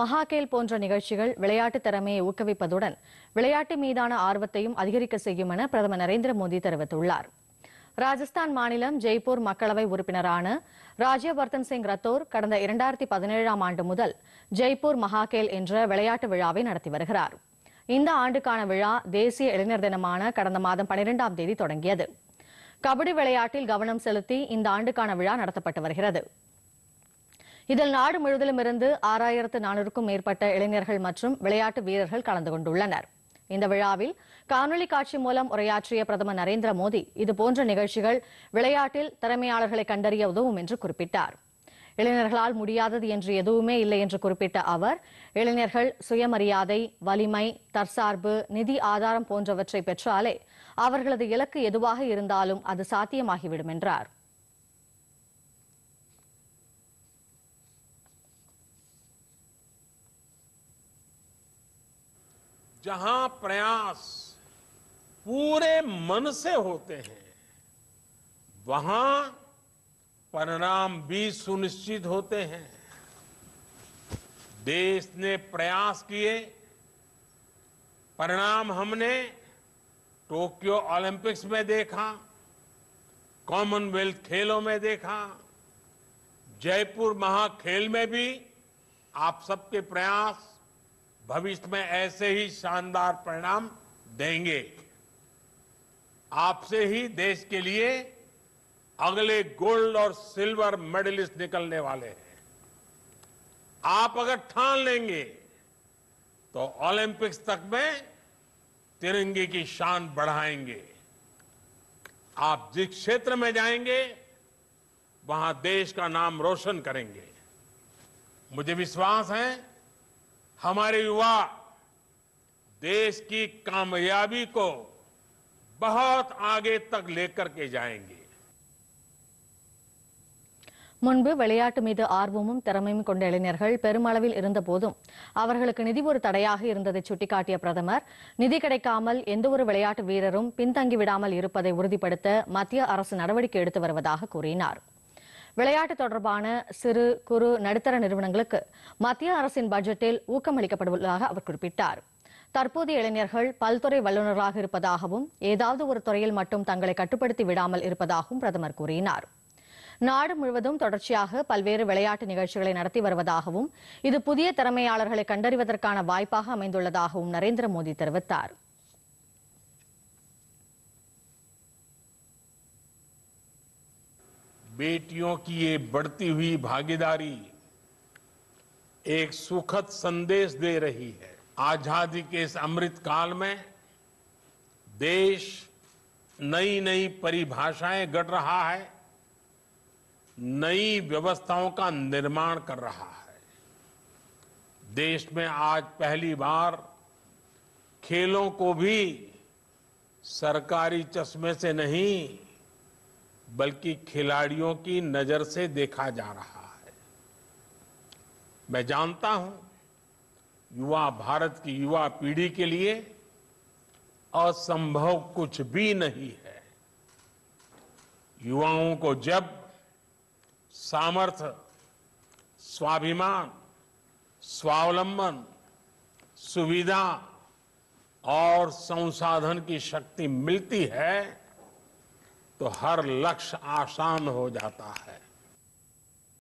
மகாகேல் போன்ற நிகழ்ச்சிகள் விளையாட்டு திறமையை ஊக்குவிப்பதுடன் விளையாட்டு மீதான ஆர்வத்தையும் அதிகரிக்க செய்யும் என பிரதமர் நரேந்திர மோடி தெரிவித்துள்ளார் ராஜஸ்தான் மாநிலம் ஜெய்ப்பூர் மக்களவை உறுப்பினரான ராஜ்யவர்தன் சிங் ரத்தோர் கடந்த இரண்டாயிரத்தி பதினேழாம் ஆண்டு முதல் ஜெய்ப்பூர் மகாகேல் என்ற விளையாட்டு விழாவை நடத்தி வருகிறார் இந்த ஆண்டுக்கான விழா தேசிய இளைஞர் தினமான கடந்த மாதம் பனிரெண்டாம் தேதி தொடங்கியது கபடி விளையாட்டில் கவனம் செலுத்தி இந்த ஆண்டுக்கான விழா நடத்தப்பட்டு வருகிறது இதில் நாடு முழுவதிலும் இருந்து ஆறாயிரத்து நானூறுக்கும் மேற்பட்ட இளைஞர்கள் மற்றும் விளையாட்டு வீரர்கள் கலந்து கொண்டுள்ளனர் இந்த விழாவில் காணொலி காட்சி மூலம் உரையாற்றிய பிரதமர் நரேந்திர மோடி இதுபோன்ற நிகழ்ச்சிகள் விளையாட்டில் திறமையாளர்களை கண்டறிய உதவும் என்று குறிப்பிட்டார் இளைஞர்களால் முடியாதது என்று எதுவுமே இல்லை என்று குறிப்பிட்ட அவர் இளைஞர்கள் சுயமரியாதை வலிமை தற்சார்பு நிதி ஆதாரம் போன்றவற்றை பெற்றாலே அவர்களது இலக்கு எதுவாக இருந்தாலும் அது சாத்தியமாகிவிடும் என்றார் जहां प्रयास पूरे मन से होते हैं वहां परिणाम भी सुनिश्चित होते हैं देश ने प्रयास किए परिणाम हमने टोक्यो ओलंपिक्स में देखा कॉमनवेल्थ खेलों में देखा जयपुर महाखेल में भी आप सबके प्रयास भविष्य में ऐसे ही शानदार परिणाम देंगे आपसे ही देश के लिए अगले गोल्ड और सिल्वर मेडलिस्ट निकलने वाले हैं आप अगर ठान लेंगे तो ओलंपिक्स तक में तिरंगे की शान बढ़ाएंगे आप जिस क्षेत्र में जाएंगे वहां देश का नाम रोशन करेंगे मुझे विश्वास है हमारे युवा देश की कामयाबी को बहुत आगे तक लेकर के जाएंगे முன்பு விளையாட்டு மீது ஆர்வமும் திறமையும் கொண்ட இளைஞர்கள் பெருமளவில் இருந்தபோதும் அவர்களுக்கு நிதி ஒரு தடையாக இருந்ததை சுட்டிக்காட்டிய பிரதமர் நிதி கிடைக்காமல் எந்தவொரு விளையாட்டு வீரரும் பின்தங்கிவிடாமல் இருப்பதை உறுதிப்படுத்த மத்திய அரசு நடவடிக்கை எடுத்து வருவதாக கூறினாா் விளையாட்டு தொடர்பான சிறு குறு நடுத்தர நிறுவனங்களுக்கு மத்திய அரசின் பட்ஜெட்டில் ஊக்கமளிக்கப்படுவதாக அவர் குறிப்பிட்டார் தற்போதைய இளைஞர்கள் பல்துறை வல்லுநர்களாக இருப்பதாகவும் ஏதாவது ஒரு துறையில் மட்டும் தங்களை கட்டுப்படுத்தி விடாமல் இருப்பதாகவும் பிரதமர் கூறினார் நாடு முழுவதும் தொடர்ச்சியாக பல்வேறு விளையாட்டு நிகழ்ச்சிகளை நடத்தி வருவதாகவும் இது புதிய திறமையாளர்களை கண்டறிவதற்கான வாய்ப்பாக அமைந்துள்ளதாகவும் நரேந்திர மோடி தெரிவித்தாா் बेटियों की ये बढ़ती हुई भागीदारी एक सुखद संदेश दे रही है आजादी के इस अमृत काल में देश नई नई परिभाषाएं गढ़ रहा है नई व्यवस्थाओं का निर्माण कर रहा है देश में आज पहली बार खेलों को भी सरकारी चश्मे से नहीं बल्कि खिलाड़ियों की नजर से देखा जा रहा है मैं जानता हूं युवा भारत की युवा पीढ़ी के लिए असंभव कुछ भी नहीं है युवाओं को जब सामर्थ्य स्वाभिमान स्वावलंबन सुविधा और संसाधन की शक्ति मिलती है तो हर लक्ष्य आसान हो जाता है